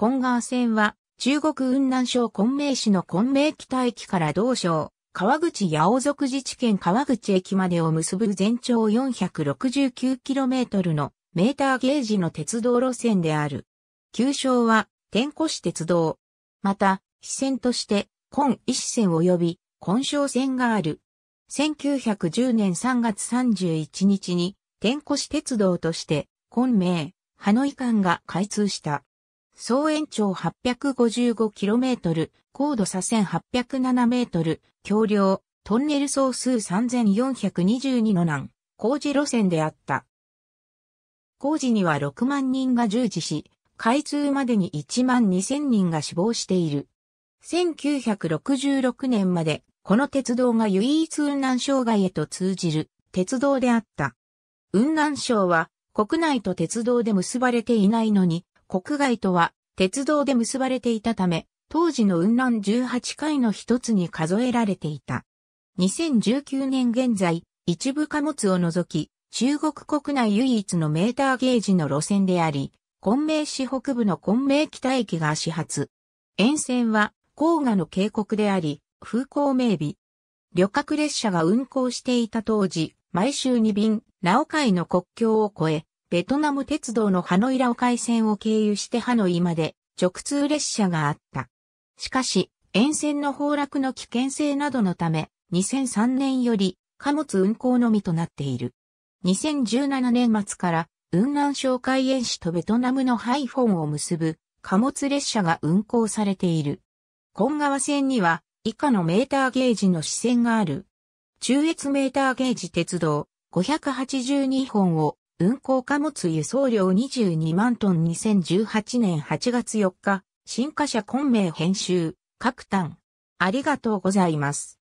根川線は、中国雲南省昆明市の昆明北駅から同省、川口八尾族自治県川口駅までを結ぶ全長 469km のメーターゲージの鉄道路線である。旧称は、天古市鉄道。また、支線として、昆一線及び、昆小線がある。1910年3月31日に、天古市鉄道として、昆明、ハノイ間が開通した。総延長 855km、高度差 1807m、橋梁、トンネル総数3422の難、工事路線であった。工事には6万人が従事し、開通までに1万2000人が死亡している。1966年まで、この鉄道が唯一雲南省外へと通じる鉄道であった。雲南省は国内と鉄道で結ばれていないのに、国外とは鉄道で結ばれていたため、当時の雲南18回の一つに数えられていた。2019年現在、一部貨物を除き、中国国内唯一のメーターゲージの路線であり、昆明市北部の昆明北駅が始発。沿線は黄河の渓谷であり、風光明媚。旅客列車が運行していた当時、毎週2便、ラオカイの国境を越え、ベトナム鉄道のハノイラオ海線を経由してハノイまで直通列車があった。しかし、沿線の崩落の危険性などのため、2003年より貨物運行のみとなっている。2017年末から雲南省海沿市とベトナムのハイフォンを結ぶ貨物列車が運行されている。今川線には以下のメーターゲージの支線がある。中越メーターゲージ鉄道582本を運行貨物輸送量22万トン2018年8月4日、新華社昆明編集、各端。ありがとうございます。